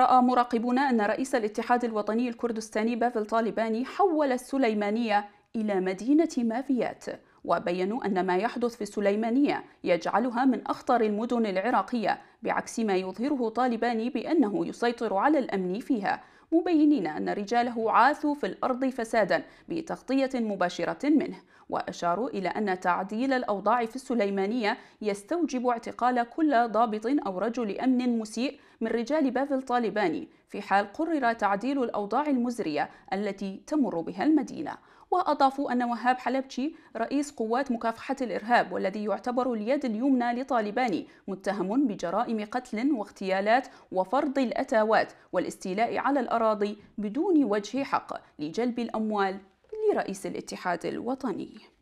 رأى مراقبون أن رئيس الاتحاد الوطني الكردستاني بافل طالباني حول السليمانية إلى مدينة مافيات وبينوا أن ما يحدث في السليمانية يجعلها من أخطر المدن العراقية بعكس ما يظهره طالباني بأنه يسيطر على الأمن فيها مبينين أن رجاله عاثوا في الأرض فسادا بتغطية مباشرة منه وأشاروا إلى أن تعديل الأوضاع في السليمانية يستوجب اعتقال كل ضابط أو رجل أمن مسيء من رجال بافل طالباني في حال قرر تعديل الأوضاع المزرية التي تمر بها المدينة وأضافوا أن وهاب حلبشي رئيس قوات مكافحة الإرهاب والذي يعتبر اليد اليمنى لطالباني متهم بجرائم قتل واغتيالات وفرض الأتاوات والاستيلاء على الأرض الأراضي بدون وجه حق لجلب الأموال لرئيس الاتحاد الوطني